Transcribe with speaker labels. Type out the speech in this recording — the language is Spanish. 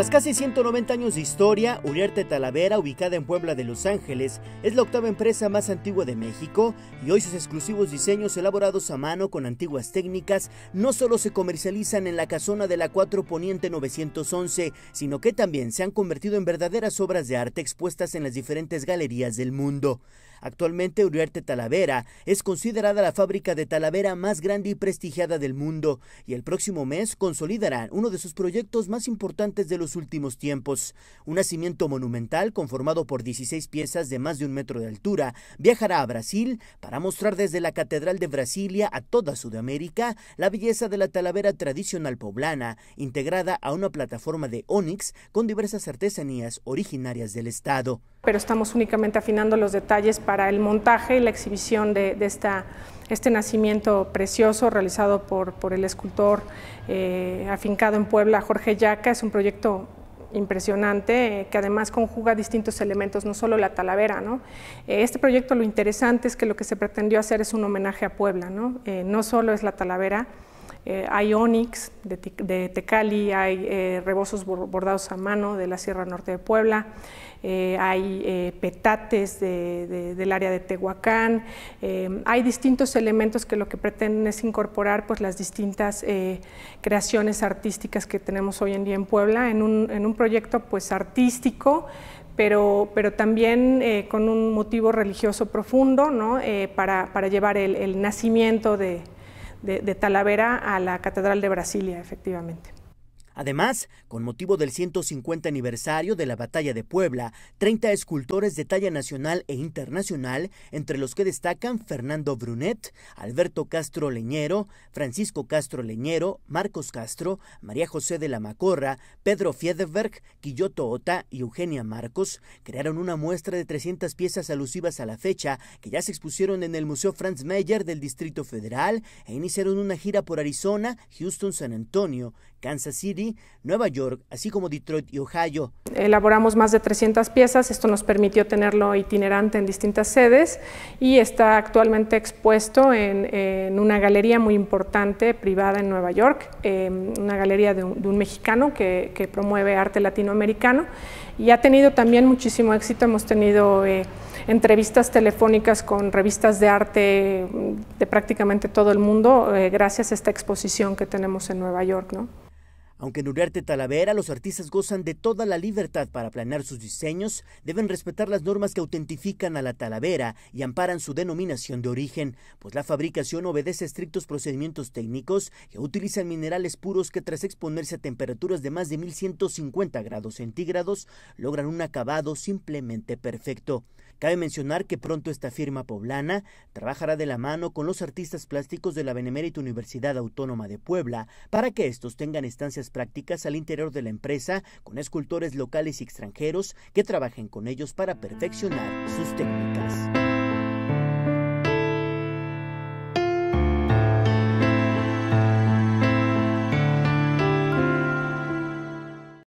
Speaker 1: Tras casi 190 años de historia, Uriarte Talavera, ubicada en Puebla de Los Ángeles, es la octava empresa más antigua de México y hoy sus exclusivos diseños elaborados a mano con antiguas técnicas no solo se comercializan en la casona de la 4 Poniente 911, sino que también se han convertido en verdaderas obras de arte expuestas en las diferentes galerías del mundo. Actualmente Uriarte Talavera es considerada la fábrica de Talavera más grande y prestigiada del mundo y el próximo mes consolidará uno de sus proyectos más importantes de los últimos tiempos. Un nacimiento monumental conformado por 16 piezas de más de un metro de altura viajará a Brasil para mostrar desde la Catedral de Brasilia a toda Sudamérica la belleza de la talavera tradicional poblana, integrada a una plataforma de ónix con diversas artesanías originarias del estado.
Speaker 2: Pero estamos únicamente afinando los detalles para el montaje y la exhibición de, de esta este nacimiento precioso realizado por, el escultor eh, afincado en Puebla, Jorge Yaca. Es un proyecto impresionante, eh, que además conjuga distintos elementos, no solo la talavera. ¿no? Eh, este proyecto lo interesante es que lo que se pretendió hacer es un homenaje a Puebla, no, no solo es la talavera, eh, hay onix de, Tecali, hay eh, rebosos bordados a mano de la Sierra Norte de Puebla, eh, hay petates del área de Tehuacán, hay distintos elementos que lo que pretenden es incorporar pues, las distintas creaciones artísticas que tenemos hoy en día en Puebla en un, en un proyecto pues, artístico pero, pero, también con un motivo religioso profundo ¿no? para, llevar el nacimiento de, de, Talavera a la Catedral de Brasilia, efectivamente.
Speaker 1: Además, con motivo del 150 aniversario de la Batalla de Puebla, 30 escultores de talla nacional e internacional, entre los que destacan Fernando Brunet, Alberto Castro Leñero, Francisco Castro Leñero, Marcos Castro, María José de la Macorra, Pedro Fiedeberg, Quilloto Ota y Eugenia Marcos, crearon una muestra de 300 piezas alusivas a la fecha que ya se expusieron en el Museo Franz Mayer del Distrito Federal e iniciaron una gira por Arizona, Houston, San Antonio, Kansas City, Nueva York, así como Detroit y Ohio.
Speaker 2: Elaboramos más de 300 piezas, esto nos permitió tenerlo itinerante en distintas sedes y está actualmente expuesto en, una galería muy importante privada en Nueva York, em, una galería de un, mexicano que, promueve arte latinoamericano y ha tenido también muchísimo éxito, hemos tenido... Eh, entrevistas telefónicas con revistas de arte mm, de prácticamente todo el mundo, eh, gracias a esta exposición que tenemos en Nueva York. ¿no?
Speaker 1: Aunque en Uriarte Talavera los artistas gozan de toda la libertad para planear sus diseños, deben respetar las normas que autentifican a la Talavera y amparan su denominación de origen, pues la fabricación obedece estrictos procedimientos técnicos que utilizan minerales puros que tras exponerse a temperaturas de más de 1150 grados centígrados logran un acabado simplemente perfecto. Cabe mencionar que pronto esta firma poblana trabajará de la mano con los artistas plásticos de la Benemérita Universidad Autónoma de Puebla para que estos tengan estancias prácticas al interior de la empresa con escultores locales y extranjeros que trabajen con ellos para perfeccionar sus técnicas.